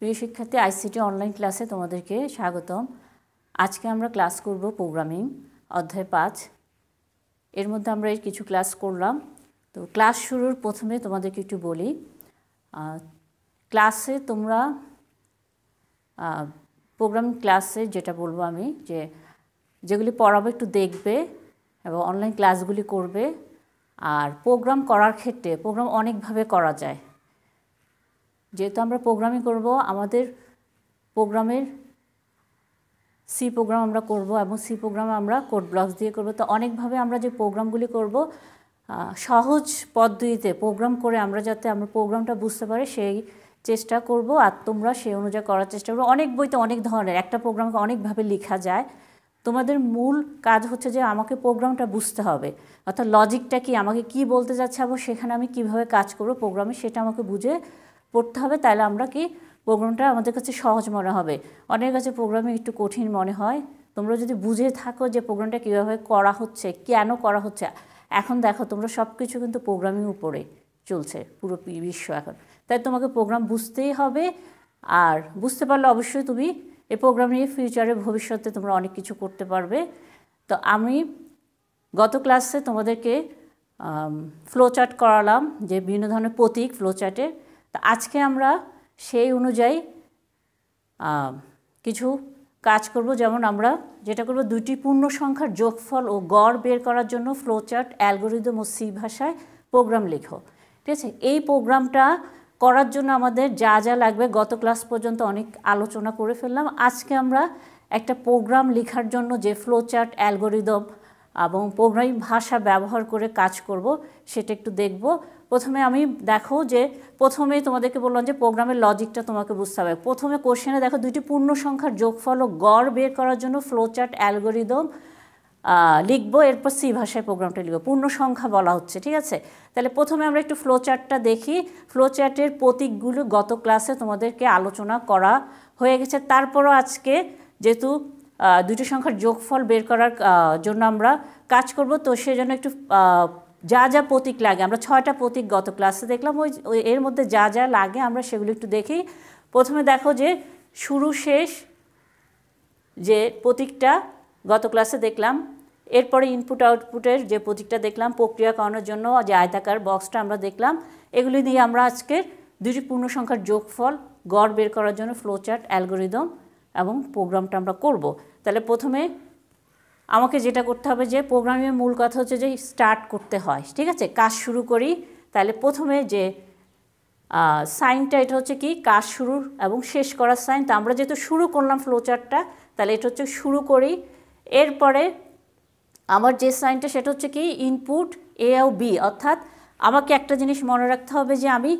প্রিয় শিক্ষার্থী ICT online ক্লাসে তোমাদেরকে স্বাগতম আজকে আমরা ক্লাস করব প্রোগ্রামিং অধ্যায় পাঁচ এর মধ্যে আমরা এর কিছু ক্লাস করলাম তো ক্লাস শুরুর প্রথমে তোমাদেরকে একটু বলি ক্লাসে তোমরা প্রোগ্রামিং ক্লাসে যেটা বলবো আমি যে যেগুলি পড়াবো একটু দেখবে এবং অনলাইন ক্লাসগুলি করবে আর প্রোগ্রাম করার ক্ষেত্রে প্রোগ্রাম অনেকভাবে করা যায় যেহেতু আমরা প্রোগ্রামিং করব আমাদের প্রোগ্রামের সি প্রোগ্রাম আমরা করব এবং সি প্রোগ্রামে আমরা কোড ব্লকস দিয়ে করব তো অনেকভাবে আমরা যে প্রোগ্রামগুলি করব সহজ পদ্ধতিতে প্রোগ্রাম করে আমরা যাতে আমরা প্রোগ্রামটা বুঝতে পারি সেই চেষ্টা করব আর তোমরা সেই অনুযায়ী করার চেষ্টা করবো অনেক বইতে অনেক ধরনের একটা প্রোগ্রামকে অনেকভাবে লেখা যায় তোমাদের মূল কাজ হচ্ছে যে আমাকে প্রোগ্রামটা বুঝতে হবে অর্থাৎ লজিকটা কি আমাকে কি বলতে যাচ্ছে এবং সেখানে আমি কিভাবে কাজ করব প্রোগ্রামে সেটা আমাকে বুঝে পড়তে হবে তাহলে আমরা কি প্রোগ্রামটা আমাদের কাছে সহজ মনে হবে অনেকের কাছে প্রোগ্রামিং একটু কঠিন মনে হয় তোমরা যদি বুঝে থাকো যে প্রোগ্রামটা কীভাবে করা হচ্ছে কেন করা হচ্ছে এখন দেখো তোমরা সব কিছু কিন্তু প্রোগ্রামিং উপরে চলছে পুরো বিশ্ব এখন তাই তোমাকে প্রোগ্রাম বুঝতেই হবে আর বুঝতে পারলে অবশ্যই তুমি এই প্রোগ্রাম নিয়ে ফিউচারে ভবিষ্যতে তোমরা অনেক কিছু করতে পারবে তো আমি গত ক্লাসে তোমাদেরকে ফ্লোচার্ট করালাম যে বিভিন্ন ধরনের প্রতীক ফ্লোচার্টের তা আজকে আমরা সেই অনুযায়ী কিছু কাজ করব যেমন আমরা যেটা করব দুটি পূর্ণ সংখ্যার যোগফল ও গড় বের করার জন্য ফ্লোচার্ট অ্যালগোরিদম ও সি ভাষায় প্রোগ্রাম লেখো ঠিক আছে এই প্রোগ্রামটা করার জন্য আমাদের যা যা লাগবে গত ক্লাস পর্যন্ত অনেক আলোচনা করে ফেললাম আজকে আমরা একটা প্রোগ্রাম লেখার জন্য যে ফ্লোচার্ট অ্যালগোরিদম এবং প্রোগ্রামিং ভাষা ব্যবহার করে কাজ করব সেটা একটু দেখব প্রথমে আমি দেখো যে প্রথমে তোমাদেরকে বললাম যে প্রোগ্রামের লজিকটা তোমাকে বুঝতে হবে প্রথমে কোশ্চেনে দেখো দুইটি পূর্ণ সংখ্যার যোগফল ও গড় বের করার জন্য ফ্লোচার্ট অ্যালগোরিদম লিখবো এরপর সি ভাষায় প্রোগ্রামটা লিখবো পূর্ণ সংখ্যা বলা হচ্ছে ঠিক আছে তাহলে প্রথমে আমরা একটু ফ্লোচার্টটা দেখি ফ্লোচার্টের প্রতীকগুলো গত ক্লাসে তোমাদেরকে আলোচনা করা হয়ে গেছে তারপরও আজকে যেহেতু দুটি সংখ্যার যোগফল বের করার জন্য আমরা কাজ করব তো সেজন্য একটু যা যা প্রতীক লাগে আমরা ছয়টা প্রতীক গত ক্লাসে দেখলাম ওই এর মধ্যে যা যা লাগে আমরা সেগুলো একটু দেখি প্রথমে দেখো যে শুরু শেষ যে প্রতীকটা গত ক্লাসে দেখলাম এরপরে ইনপুট আউটপুটের যে প্রতীকটা দেখলাম প্রক্রিয়াকরণের জন্য যে আয়তাকার বক্সটা আমরা দেখলাম এগুলি দিয়ে আমরা আজকে দুটি পূর্ণ সংখ্যার যোগফল গড় বের করার জন্য ফ্লোচার্ট অ্যালগোরিদম এবং প্রোগ্রামটা আমরা করব তাহলে প্রথমে আমাকে যেটা করতে হবে যে প্রোগ্রামিংয়ের মূল কথা হচ্ছে যে স্টার্ট করতে হয় ঠিক আছে কাজ শুরু করি তাহলে প্রথমে যে সাইনটা এটা হচ্ছে কি কাজ শুরুর এবং শেষ করার সাইন তো আমরা যেহেতু শুরু করলাম ফ্লোচারটা তাহলে এটা হচ্ছে শুরু করি এরপরে আমার যে সাইনটা সেটা হচ্ছে কি ইনপুট এ ও বি অর্থাৎ আমাকে একটা জিনিস মনে রাখতে হবে যে আমি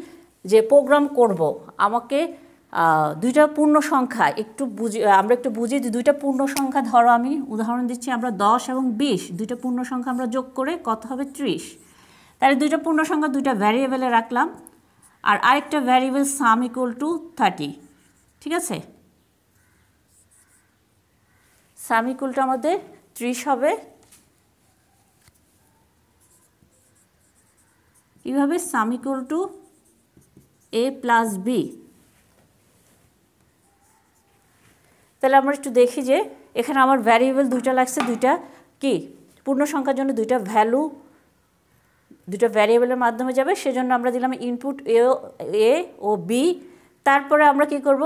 যে প্রোগ্রাম করব আমাকে দুইটা পূর্ণ সংখ্যা একটু বুঝি আমরা একটু বুঝি যে দুইটা পূর্ণ সংখ্যা ধরো আমি উদাহরণ দিচ্ছি আমরা দশ এবং বিশ দুইটা পূর্ণ সংখ্যা আমরা যোগ করে কত হবে ত্রিশ তাহলে দুইটা পূর্ণ সংখ্যা দুইটা ভ্যারিয়েবলে রাখলাম আর আরেকটা variable sum equal to thirty ঠিক আছে সাম ইকুয়ালটা আমাদের ত্রিশ হবে কীভাবে sum equal to A plus B তাহলে আমরা একটু দেখি যে এখানে আমার ভ্যারিয়েবল দুইটা লাগছে দুইটা কি পূর্ণ সংখ্যার জন্য দুইটা ভ্যালু দুটো ভ্যারিয়েবলের মাধ্যমে যাবে সেজন্য আমরা দিলাম ইনপুট এ এ ও বি তারপরে আমরা কি করব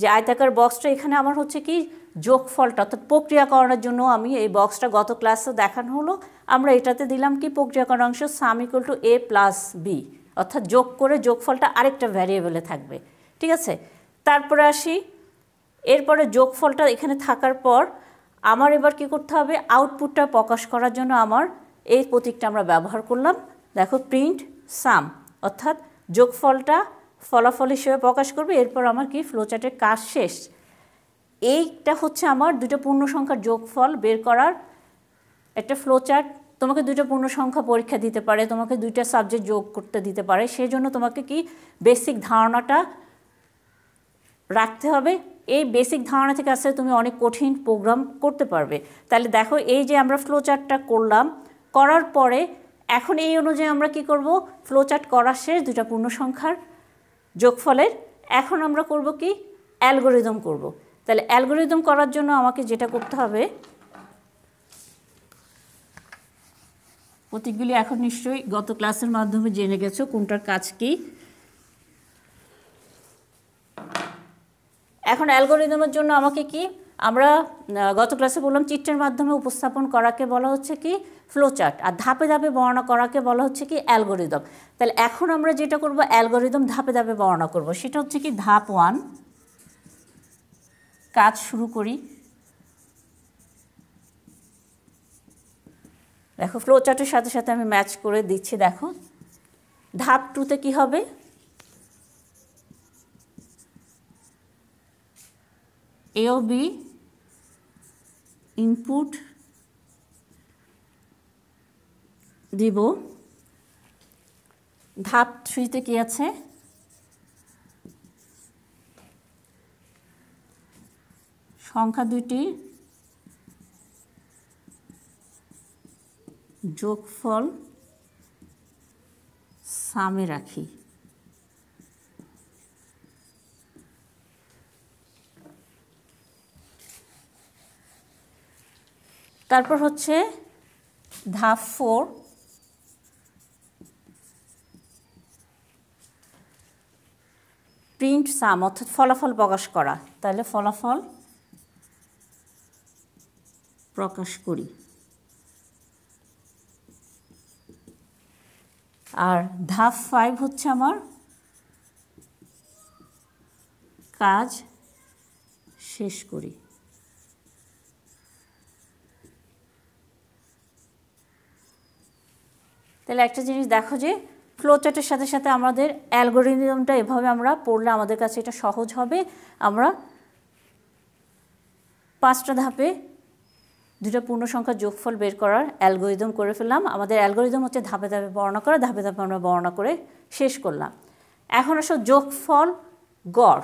যে আয়তাকার বক্সটা এখানে আমার হচ্ছে কি যোগফলটা অর্থাৎ প্রক্রিয়াকরণের জন্য আমি এই বক্সটা গত ক্লাসে দেখানো হলো আমরা এটাতে দিলাম কি প্রক্রিয়াকরণ অংশ sum equal to A plus B অর্থাৎ যোগ করে যোগফলটা আরেকটা ভ্যারিয়েবলে থাকবে ঠিক আছে তারপরে আসি এরপরে যোগফলটা এখানে থাকার পর আমার এবার কি করতে হবে আউটপুটটা প্রকাশ করার জন্য আমার এই প্রতীকটা আমরা ব্যবহার করলাম দেখো প্রিন্ট সাম অর্থাৎ যোগফলটা ফলাফল হিসেবে প্রকাশ করবে এরপর আমার কি ফ্লোচার্টের কাজ শেষ এইটা হচ্ছে আমার দুটো পূর্ণ সংখ্যার যোগফল বের করার একটা ফ্লোচার্ট তোমাকে দুটো পূর্ণ সংখ্যা পরীক্ষা দিতে পারে তোমাকে দুইটা সাবজেক্ট যোগ করতে দিতে পারে সেই জন্য তোমাকে কি বেসিক ধারণাটা রাখতে হবে এই বেসিক ধারণা থেকে আসলে তুমি অনেক কঠিন প্রোগ্রাম করতে পারবে তাহলে দেখো এই যে আমরা ফ্লো চার্টটা করলাম করার পরে এখন এই অনুযায়ী আমরা কি করব ফ্লো চার্ট করার শেষ দুটা পূর্ণ সংখ্যার যোগফলের এখন আমরা করব কি অ্যালগোরিদম করব। তাহলে অ্যালগোরিদম করার জন্য আমাকে যেটা করতে হবে প্রতীকগুলি এখন নিশ্চয়ই গত ক্লাসের মাধ্যমে জেনে গেছো কোনটার কাজ কী এখন অ্যালগোরিদমের জন্য আমাকে কি আমরা গত ক্লাসে বললাম চিত্রের মাধ্যমে উপস্থাপন করাকে বলা হচ্ছে কি ফ্লোচার্ট আর ধাপে ধাপে বর্ণনা করাকে বলা হচ্ছে কি অ্যালগোরিদম তাহলে এখন আমরা যেটা করব অ্যালগোরিদম ধাপে ধাপে বর্ণনা করব সেটা হচ্ছে কি ধাপ ওয়ান কাজ শুরু করি দেখো ফ্লোচার্টের সাথে সাথে আমি ম্যাচ করে দিচ্ছি দেখো ধাপ টুতে কি হবে AOB ইনপুট দিব ধাপ থ্রিতে কি আছে সংখ্যা দুইটি যোগফল সামে রাখি তারপর হচ্ছে ধাপ ফোর প্রিন্ট সাম অর্থাৎ ফলাফল প্রকাশ করা তাহলে ফলাফল প্রকাশ করি আর ধাপ ফাইভ হচ্ছে আমার কাজ শেষ করি তাহলে একটা জিনিস দেখো যে ফ্লোচার্টের সাথে সাথে আমাদের অ্যালগোরিদমটা এভাবে আমরা পড়লে আমাদের কাছে এটা সহজ হবে আমরা পাঁচটা ধাপে দুটা পূর্ণ সংখ্যা যোগফল বের করার অ্যালগোরিদম করে ফেললাম আমাদের অ্যালগোরিদম হচ্ছে ধাপে ধাপে বর্ণনা করা ধাপে ধাপে আমরা বর্ণনা করে শেষ করলাম এখন আসো যোগফল গড়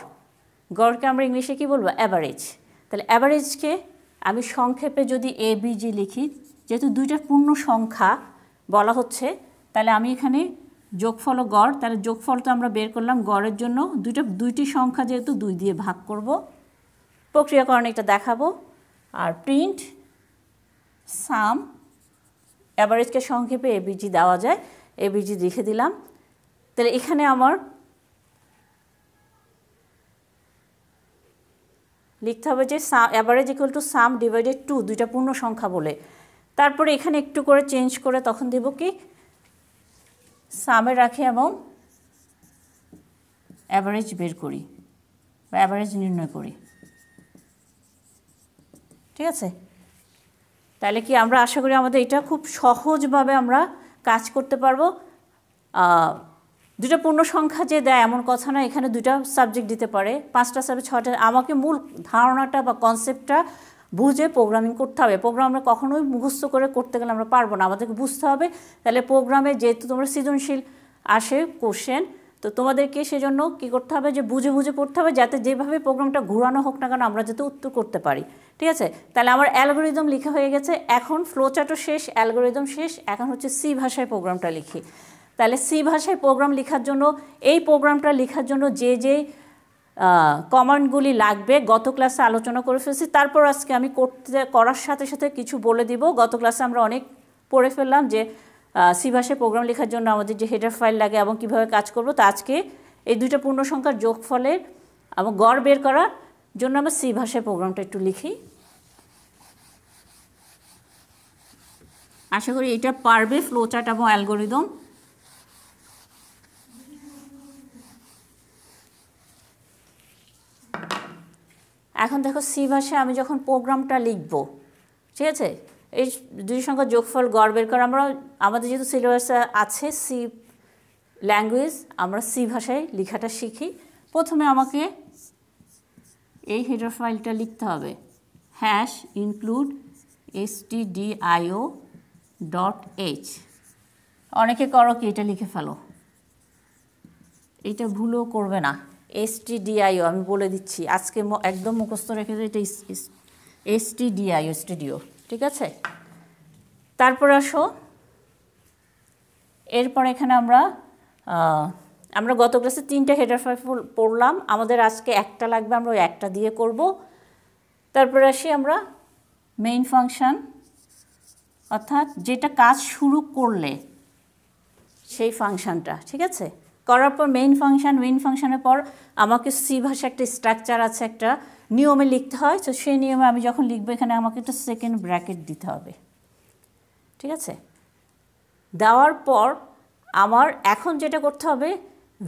গড়কে আমরা ইংলিশে কি বলবো অ্যাভারেজ তাহলে অ্যাভারেজকে আমি সংক্ষেপে যদি এ বিজি জি লিখি যেহেতু দুইটা পূর্ণ সংখ্যা বলা হচ্ছে তাহলে আমি এখানে যোগফল ও গড় তাহলে যোগফল তো আমরা বের করলাম গড়ের জন্য দুইটা দুইটি সংখ্যা যেহেতু দুই দিয়ে ভাগ করব প্রক্রিয়াকরণ এটা দেখাবো আর প্রিন্ট সাম অ্যাভারেজকে সংক্ষেপে এবিজি দেওয়া যায় এবিজি লিখে দিলাম তাহলে এখানে আমার লিখতে হবে যে sum average equal to sum divided two দুইটা পূর্ণ সংখ্যা বলে তারপরে এখানে একটু করে চেঞ্জ করে তখন দেব কি সামে রাখে এবং অ্যাভারেজ বের করি বা অ্যাভারেজ নির্ণয় করি ঠিক আছে তাহলে কি আমরা আশা করি আমাদের এটা খুব সহজভাবে আমরা কাজ করতে পারবো দুটা পূর্ণ সংখ্যা যে দেয় এমন কথা না এখানে দুটা সাবজেক্ট দিতে পারে পাঁচটা সাবজেক্ট ছটা আমাকে মূল ধারণাটা বা কনসেপ্টটা বুঝে প্রোগ্রামিং করতে হবে প্রোগ্রাম আমরা কখনোই মুখস্থ করে করতে গেলে আমরা পারবো না আমাদেরকে বুঝতে হবে তাহলে প্রোগ্রামে যেহেতু তোমরা সৃজনশীল আসে কোশ্চেন তো তোমাদেরকে সেজন্য কি করতে হবে যে বুঝে বুঝে পড়তে হবে যাতে যেভাবে প্রোগ্রামটা ঘোরানো হোক না কেন আমরা যাতে উত্তর করতে পারি ঠিক আছে তাহলে আমার অ্যালগোরিদম লিখা হয়ে গেছে এখন ফ্লোচার্টও শেষ অ্যালগোরিদম শেষ এখন হচ্ছে সি ভাষায় প্রোগ্রামটা লিখি তাহলে সি ভাষায় প্রোগ্রাম লেখার জন্য এই প্রোগ্রামটা লেখার জন্য যে যে কমান্ডগুলি লাগবে গত ক্লাসে আলোচনা করে ফেলছি তারপর আজকে আমি করতে করার সাথে সাথে কিছু বলে দিব গত ক্লাসে আমরা অনেক পড়ে ফেললাম যে সি ভাষায় প্রোগ্রাম লেখার জন্য আমাদের যে হেডার ফাইল লাগে এবং কিভাবে কাজ করব তা আজকে এই দুইটা পূর্ণ সংখ্যার যোগ ফলে এবং গড় বের করার জন্য আমরা সি ভাষায় প্রোগ্রামটা একটু লিখি আশা করি এটা পারবে ফ্লোচার্ট এবং অ্যালগোরিদম এখন দেখো সি ভাষায় আমি যখন প্রোগ্রামটা লিখব ঠিক আছে এই দুই সংখ্যা যোগফল গড় বের করে আমরা আমাদের যেহেতু সিলেবাসে আছে সি ল্যাঙ্গুয়েজ আমরা সি ভাষায় লেখাটা শিখি প্রথমে আমাকে এই হেডার ফাইলটা লিখতে হবে hash include stdio dot H অনেকে করো কি এটা লিখে ফেলো এটা ভুলও করবে না এসটিডিআইও আমি বলে দিচ্ছি আজকে একদম মুখস্থ রেখে এটা এসটিডিআইও স্টুডিও ঠিক আছে তারপর আসো এরপর এখানে আমরা আমরা গত ক্লাসে তিনটা হেডার ফাইল পড়লাম আমাদের আজকে একটা লাগবে আমরা ওই একটা দিয়ে করব তারপর আসি আমরা মেইন ফাংশান অর্থাৎ যেটা কাজ শুরু করলে সেই ফাংশানটা ঠিক আছে করার পর মেইন ফাংশান মেইন ফাংশানের পর আমাকে সি ভাষা একটা স্ট্রাকচার আছে একটা নিয়মে লিখতে হয় তো সেই নিয়মে আমি যখন লিখবো এখানে আমাকে একটা সেকেন্ড ব্র্যাকেট দিতে হবে ঠিক আছে দেওয়ার পর আমার এখন যেটা করতে হবে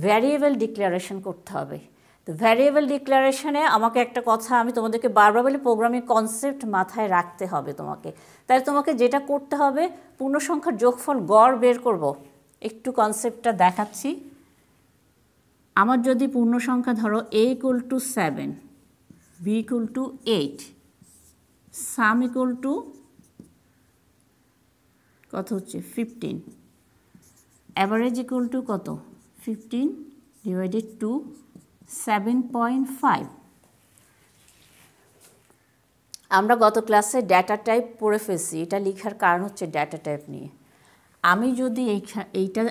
ভ্যারিয়েবল ডিক্লারেশন করতে হবে তো ভ্যারিয়েবল ডিক্লারেশনে আমাকে একটা কথা আমি তোমাদেরকে বারবার বলি প্রোগ্রামিং কনসেপ্ট মাথায় রাখতে হবে তোমাকে তাই তোমাকে যেটা করতে হবে পূর্ণসংখ্যার যোগফল গড় বের করব একটু কনসেপ্টটা দেখাচ্ছি আমার যদি পূর্ণ সংখ্যা ধরো A equal to seven B equal to eight sum equal to কত হচ্ছে ফিফটিন অ্যাভারেজ ইকুয়াল টু কত fifteen divided two seven point five আমরা গত ক্লাসে ডেটা টাইপ পড়ে ফেলছি এটা লেখার কারণ হচ্ছে ডেটা টাইপ নিয়ে আমি যদি এইটা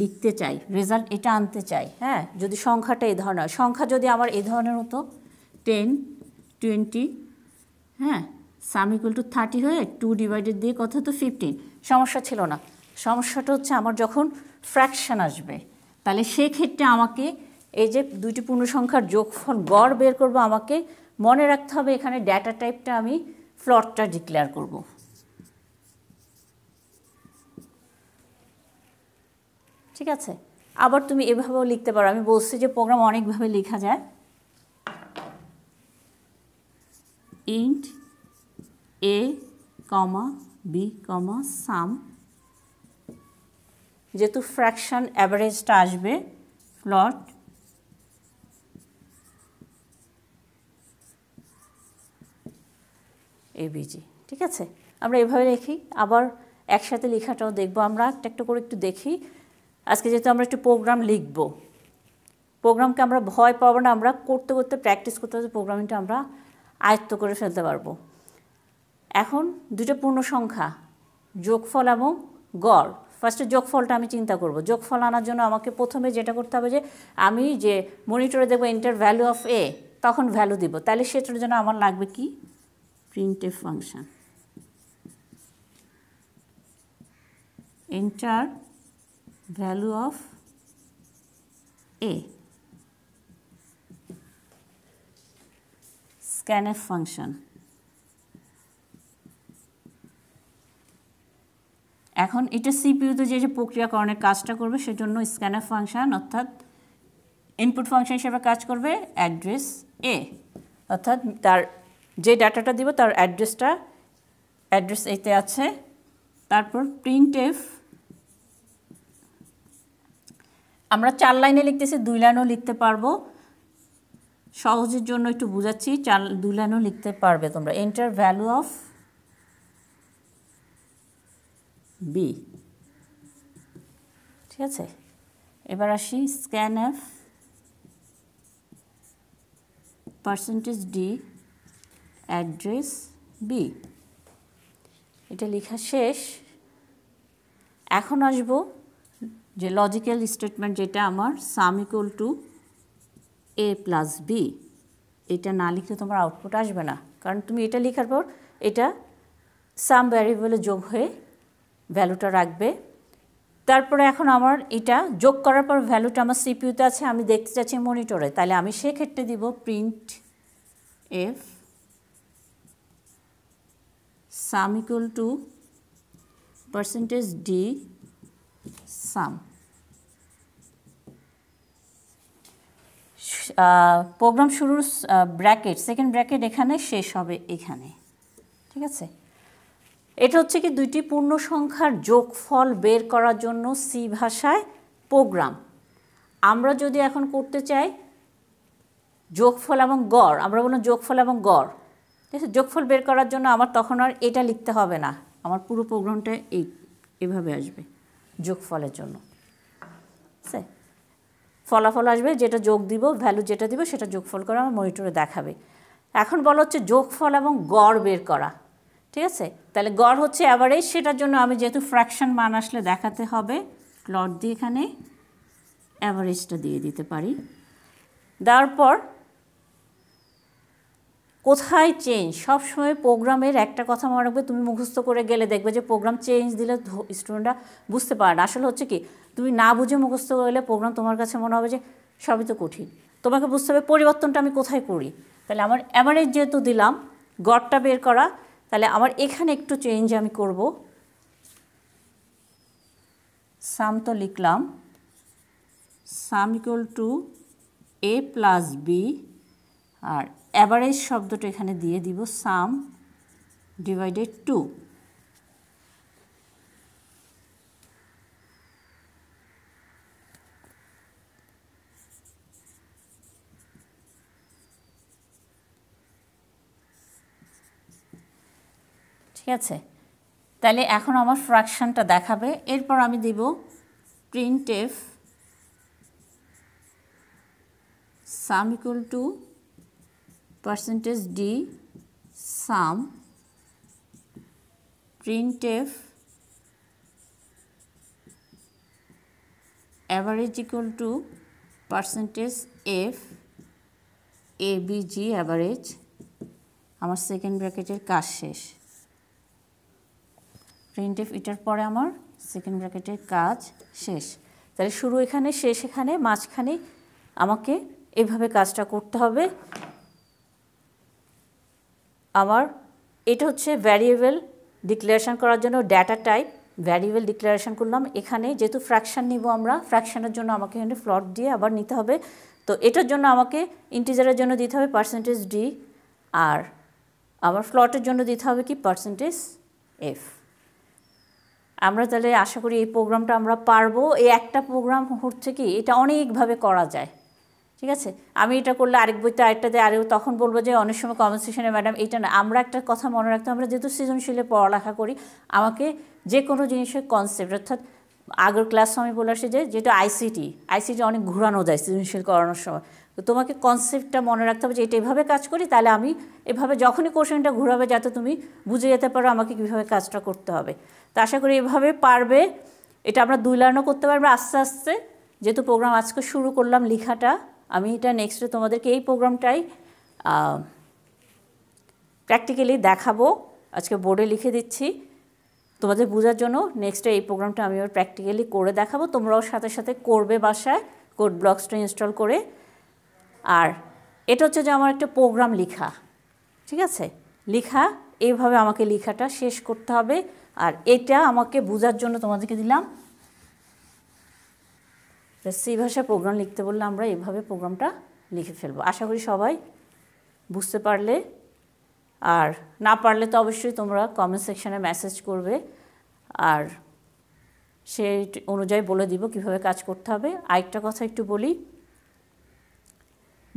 লিখতে চাই রেজাল্ট এটা আনতে চাই হ্যাঁ যদি সংখ্যাটা এই ধরনের সংখ্যা যদি আমার এই ধরনের হতো টেন টোয়েন্টি হ্যাঁ সাম ইকুয়াল টু থার্টি হয়ে টু ডিভাইডেড দিয়ে কত হতো ফিফটিন সমস্যা ছিল না সমস্যাটা হচ্ছে আমার যখন ফ্র্যাকশান আসবে তাহলে সেক্ষেত্রে আমাকে এই যে দুইটি পূর্ণ সংখ্যার যোগফল গড় বের করব আমাকে মনে রাখতে হবে এখানে ডেটা টাইপটা আমি ফ্লটটা ডিক্লেয়ার করব ঠিক আছে আবার তুমি এভাবেও লিখতে পারো আমি বলছি যে প্রোগ্রাম অনেকভাবে লেখা যায় ইন্ট এ কমা বি কমা সাম যেহেতু ফ্র্যাকশন অ্যাভারেজটা আসবে প্লট এবিজি ঠিক আছে আমরা এভাবে লিখি আবার একসাথে লেখাটাও দেখবো আমরা একটা একটা করে একটু দেখি আজকে যেহেতু আমরা একটু প্রোগ্রাম লিখব প্রোগ্রামকে আমরা ভয় পাবো না আমরা করতে করতে প্র্যাকটিস করতে করতে প্রোগ্রামিংটা আমরা আয়ত্ত করে ফেলতে পারবো এখন দুটো পূর্ণ সংখ্যা যোগফল এবং গড় ফার্স্টে যোগফলটা আমি চিন্তা করব যোগফল আনার জন্য আমাকে প্রথমে যেটা করতে হবে যে আমি যে মনিটরে দেখবো এন্টার ভ্যালু অফ এ তখন ভ্যালু দিব তাহলে সেটার জন্য আমার লাগবে কি প্রিন্টে function enter value of a. Scanf function. এখন এটা সিপিউতে যে যে প্রক্রিয়াকরণের কাজটা করবে সেজন্য স্ক্যানার ফাংশন অর্থাৎ ইনপুট ফাংশন হিসেবে কাজ করবে অ্যাড্রেস এ অর্থাৎ তার যে ডাটাটা দিব তার অ্যাড্রেসটা অ্যাড্রেস এতে আছে তারপর প্রিন্ট এফ আমরা চার লাইনে লিখতেছি দুই লাইনও লিখতে পারবো সহজের জন্য একটু বুঝাচ্ছি চার দুই লাইনও লিখতে পারবে তোমরা এন্টার ভ্যালু অফ বি ঠিক আছে এবার আসি scan F percentage D address B এটা লেখা শেষ এখন আসবো যে লজিক্যাল স্টেটমেন্ট যেটা আমার sum equal to A plus B এটা না লিখলে তোমার আউটপুট আসবে না কারণ তুমি এটা লেখার পর এটা সাম ভ্যারিয়েবলে যোগ হয়ে ভ্যালুটা রাখবে তারপরে এখন আমার এটা যোগ করার পর ভ্যালুটা আমার সিপিউতে আছে আমি দেখতে চাচ্ছি মনিটরে তাহলে আমি সেক্ষেত্রে দিব print F sum equal to percentage D sum program শুরুর ব্র্যাকেট সেকেন্ড ব্র্যাকেট এখানে শেষ হবে এখানে ঠিক আছে এটা হচ্ছে কি দুইটি পূর্ণ সংখ্যার যোগফল বের করার জন্য সি ভাষায় প্রোগ্রাম আমরা যদি এখন করতে চাই যোগফল এবং গড় আমরা বললাম যোগফল এবং গড় ঠিক আছে যোগফল বের করার জন্য আমার তখন আর এটা লিখতে হবে না আমার পুরো প্রোগ্রামটা এই এভাবে আসবে যোগফলের জন্য ঠিক ফলাফল আসবে যেটা যোগ দিব ভ্যালু যেটা দিব সেটা যোগফল করে আমার মনিটরে দেখাবে এখন বলা হচ্ছে যোগফল এবং গড় বের করা ঠিক আছে তাহলে গড় হচ্ছে অ্যাভারেজ সেটার জন্য আমি যেহেতু ফ্র্যাকশন মান আসলে দেখাতে হবে প্লট দিয়ে এখানে অ্যাভারেজটা দিয়ে দিতে পারি দেওয়ার পর কোথায় চেঞ্জ সবসময় প্রোগ্রামের একটা কথা মনে রাখবে তুমি মুখস্থ করে গেলে দেখবে যে প্রোগ্রাম চেঞ্জ দিলে স্টুডেন্টরা বুঝতে পারে না আসলে হচ্ছে কি তুমি না বুঝে মুখস্থ করলে প্রোগ্রাম তোমার কাছে মনে হবে যে সবই তো কঠিন তোমাকে বুঝতে হবে পরিবর্তনটা আমি কোথায় করি তাহলে আমার অ্যাভারেজ যেহেতু দিলাম গড়টা বের করা তাহলে আমার এখানে একটু চেঞ্জ আমি করব সাম তো লিখলাম sum equal to A plus B আর অ্যাভারেজ শব্দটা এখানে দিয়ে দিব সাম ডিভাইডেড টু ঠিক আছে তাহলে এখন আমার ফ্র্যাকশানটা দেখাবে এরপর আমি দিব print F sum equal to percentage d sum printf average equal to percentage f abg average আমার সেকেন্ড ব্র্যাকেটের কাজ শেষ প্রিন্টেফ এটার পরে আমার সেকেন্ড ব্র্যাকেটের কাজ শেষ তাহলে শুরু এখানে শেষ এখানে মাঝখানে আমাকে এভাবে কাজটা করতে হবে আমার এটা হচ্ছে ভ্যারিয়েবল ডিক্লারেশান করার জন্য ডেটা টাইপ ভ্যারিয়েবল ডিক্লারেশান করলাম এখানে যেহেতু ফ্র্যাকশান নিব আমরা ফ্র্যাকশানের জন্য আমাকে এখানে ফ্লট দিয়ে আবার নিতে হবে তো এটার জন্য আমাকে ইন্টিজারের জন্য দিতে হবে পার্সেন্টেজ ডি আর আমার ফ্লটের জন্য দিতে হবে কি পার্সেন্টেজ এফ আমরা তাহলে আশা করি এই প্রোগ্রামটা আমরা পারবো এই একটা প্রোগ্রাম হচ্ছে কি এটা অনেকভাবে করা যায় ঠিক আছে আমি এটা করলে আরেক বইতে আরেকটা দেয় আরেক তখন বলবো যে অনেক সময় কমেন্ট সেশনে ম্যাডাম এটা না আমরা একটা কথা মনে রাখতে আমরা যেহেতু সৃজনশীলে পড়ালেখা করি আমাকে যে কোনো জিনিসের কনসেপ্ট অর্থাৎ আগের ক্লাস আমি বলে আসি যে যেটা আইসিটি আইসিটি অনেক ঘুরানো যায় সৃজনশীল করানোর সময় তো তোমাকে কনসেপ্টটা মনে রাখতে হবে যে এটা এভাবে কাজ করি তাহলে আমি এভাবে যখনই কোশ্চেনটা ঘুরাবে যাতে তুমি বুঝে যেতে পারো আমাকে কীভাবে কাজটা করতে হবে তা আশা করি এভাবে পারবে এটা আমরা দুই লাইনও করতে পারবে আস্তে আস্তে যেহেতু প্রোগ্রাম আজকে শুরু করলাম লিখাটা আমি এটা নেক্সটে তোমাদেরকে এই প্রোগ্রামটাই প্র্যাকটিক্যালি দেখাবো আজকে বোর্ডে লিখে দিচ্ছি তোমাদের বোঝার জন্য নেক্সটে এই প্রোগ্রামটা আমি ওর প্র্যাকটিক্যালি করে দেখাবো তোমরাও সাথে সাথে করবে বাসায় কোড ব্লকসটা ইনস্টল করে আর এটা হচ্ছে যে আমার একটা প্রোগ্রাম লিখা ঠিক আছে লিখা এইভাবে আমাকে লিখাটা শেষ করতে হবে আর এটা আমাকে বোঝার জন্য তোমাদেরকে দিলাম সি ভাষায় প্রোগ্রাম লিখতে বললে আমরা এভাবে প্রোগ্রামটা লিখে ফেলবো আশা করি সবাই বুঝতে পারলে আর না পারলে তো অবশ্যই তোমরা কমেন্ট সেকশানে মেসেজ করবে আর সেই অনুযায়ী বলে দিব কিভাবে কাজ করতে হবে আরেকটা কথা একটু বলি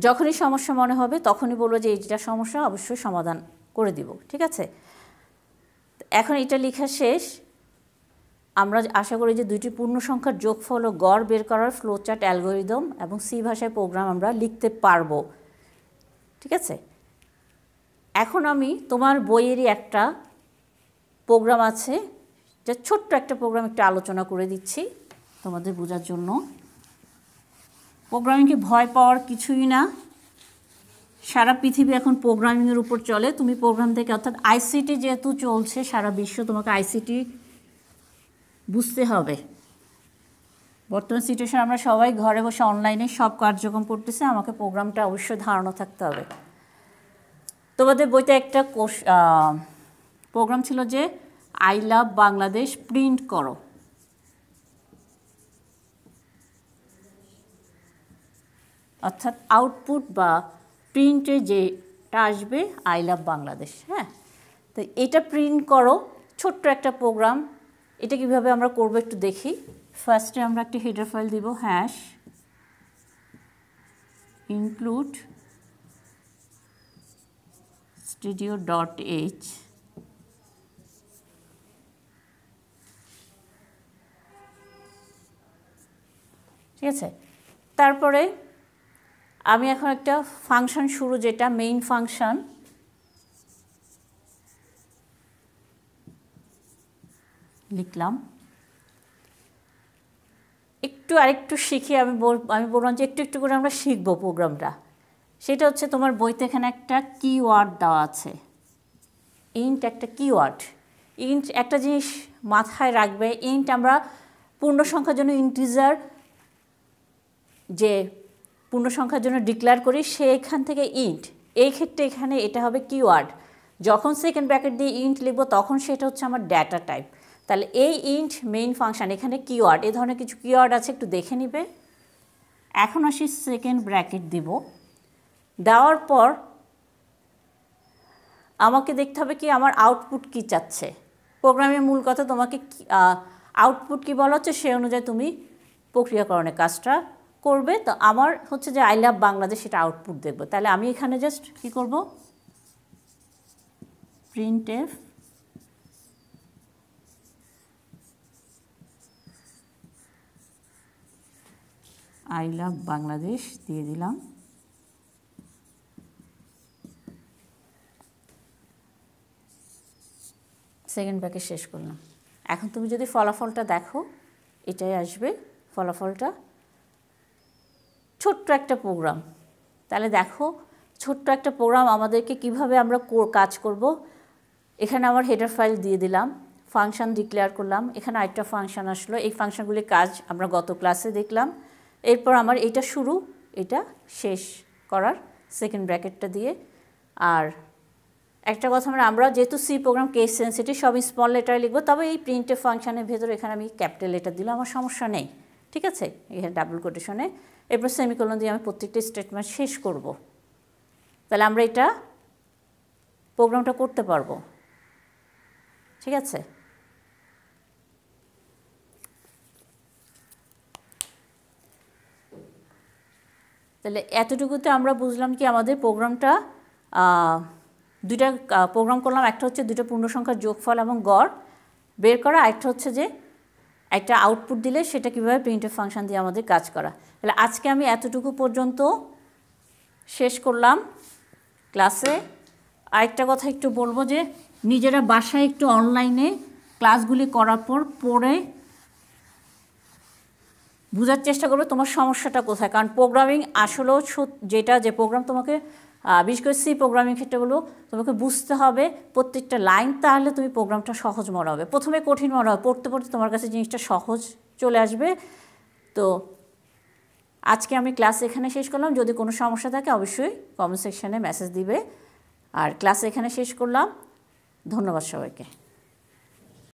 যখনই সমস্যা মনে হবে তখনই বলবো যে এইটা সমস্যা অবশ্যই সমাধান করে দিব ঠিক আছে এখন এটা লেখা শেষ আমরা আশা করি যে দুইটি পূর্ণ সংখ্যার যোগফল ও গড় বের করার ফ্লোচার্ট অ্যালগোরিদম এবং সি ভাষায় প্রোগ্রাম আমরা লিখতে পারবো ঠিক আছে এখন আমি তোমার বইয়েরই একটা প্রোগ্রাম আছে যা ছোট্ট একটা প্রোগ্রাম একটু আলোচনা করে দিচ্ছি তোমাদের বোঝার জন্য প্রোগ্রামিংকে ভয় পাওয়ার কিছুই না সারা পৃথিবী এখন প্রোগ্রামিংয়ের উপর চলে তুমি প্রোগ্রাম থেকে অর্থাৎ আইসিটি যেহেতু চলছে সারা বিশ্ব তোমাকে আইসিটি বুঝতে হবে বর্তমান সিচুয়েশন আমরা সবাই ঘরে বসে অনলাইনে সব কার্যক্রম করতেছে আমাকে প্রোগ্রামটা অবশ্যই ধারণা থাকতে হবে তোমাদের বইতে একটা কোর্স প্রোগ্রাম ছিল যে আই লাভ বাংলাদেশ প্রিন্ট করো অর্থাৎ আউটপুট বা প্রিন্টে যেটা আসবে আই লাভ বাংলাদেশ হ্যাঁ তো এটা প্রিন্ট করো ছোট্ট একটা প্রোগ্রাম এটা কিভাবে আমরা করবো একটু দেখি ফার্স্টে আমরা একটি হেডার ফাইল দিব hash include studio dot H ঠিক আছে তারপরে আমি এখন একটা ফাংশন শুরু যেটা মেইন ফাংশন লিখলাম একটু আরেকটু শিখে আমি আমি বললাম যে একটু একটু করে আমরা শিখব প্রোগ্রামটা সেটা হচ্ছে তোমার বইতে এখানে একটা কিওয়ার্ড দেওয়া আছে ইন্ট একটা কিওয়ার্ড ইন্ট একটা জিনিস মাথায় রাখবে ইন্ট আমরা পূর্ণ সংখ্যার জন্য ইন্টিজার যে পূর্ণ সংখ্যার জন্য ডিক্লেয়ার করি সে এখান থেকে ইন্ট এই ক্ষেত্রে এখানে এটা হবে কিওয়ার্ড যখন সেকেন্ড ব্র্যাকেট দিয়ে ইন্ট লিখবো তখন সেটা হচ্ছে আমার ডেটা টাইপ তাহলে এই ইন্ট মেইন ফাংশান এখানে কিওয়ার্ড এই ধরনের কিছু কিওয়ার্ড আছে একটু দেখে নিবে এখন আসি সেকেন্ড ব্র্যাকেট দিব দেওয়ার পর আমাকে দেখতে হবে কি আমার আউটপুট কি চাচ্ছে প্রোগ্রামের মূল কথা তোমাকে আউটপুট কি বলা হচ্ছে সে অনুযায়ী তুমি প্রক্রিয়াকরণের কাজটা করবে তো আমার হচ্ছে যে আই লাভ বাংলাদেশ সেটা আউটপুট দেখবো তাহলে আমি এখানে জাস্ট কি করব প্রিন্টেফ আই লাভ বাংলাদেশ দিয়ে দিলাম সেকেন্ড প্যাকেজ শেষ করলাম এখন তুমি যদি ফলাফলটা দেখো এটাই আসবে ফলাফলটা ছোট্ট একটা প্রোগ্রাম তাহলে দেখো ছোট্ট একটা প্রোগ্রাম আমাদেরকে কিভাবে আমরা কাজ করব এখানে আমার হেডার ফাইল দিয়ে দিলাম ফাংশন ডিক্লেয়ার করলাম এখানে আরেকটা ফাংশন আসলো এই ফাংশনগুলির কাজ আমরা গত ক্লাসে দেখলাম এরপর আমার এটা শুরু এটা শেষ করার সেকেন্ড ব্র্যাকেটটা দিয়ে আর একটা কথা মানে আমরা যেহেতু সি প্রোগ্রাম কেস সেন্সিটিভ সব স্মল লেটার লিখব তবে এই প্রিন্টে ফাংশানের ভেতরে এখানে আমি ক্যাপিটাল লেটার দিলে আমার সমস্যা নেই ঠিক আছে এখানে ডাবল কোটেশনে এরপর সেমিকোলন দিয়ে আমি প্রত্যেকটা স্টেটমেন্ট শেষ করব তাহলে আমরা এটা প্রোগ্রামটা করতে পারবো ঠিক আছে তাহলে এতটুকুতে আমরা বুঝলাম কি আমাদের প্রোগ্রামটা দুইটা প্রোগ্রাম করলাম একটা হচ্ছে দুটো পূর্ণসংখ্যার যোগফল এবং গড় বের করা একটা হচ্ছে যে একটা আউটপুট দিলে সেটা কীভাবে প্রিন্টের ফাংশন দিয়ে আমাদের কাজ করা তাহলে আজকে আমি এতটুকু পর্যন্ত শেষ করলাম ক্লাসে আরেকটা কথা একটু বলবো যে নিজেরা বাসায় একটু অনলাইনে ক্লাসগুলি করার পর পড়ে বোঝার চেষ্টা করবে তোমার সমস্যাটা কোথায় কারণ প্রোগ্রামিং আসলেও যেটা যে প্রোগ্রাম তোমাকে বিশেষ করে সি প্রোগ্রামিং ক্ষেত্রে বলবো তোমাকে বুঝতে হবে প্রত্যেকটা লাইন তাহলে তুমি প্রোগ্রামটা সহজ মনে হবে প্রথমে কঠিন মনে হবে পড়তে পড়তে তোমার কাছে জিনিসটা সহজ চলে আসবে তো আজকে আমি ক্লাস এখানে শেষ করলাম যদি কোনো সমস্যা থাকে অবশ্যই কমেন্ট সেকশানে মেসেজ দিবে আর ক্লাস এখানে শেষ করলাম ধন্যবাদ সবাইকে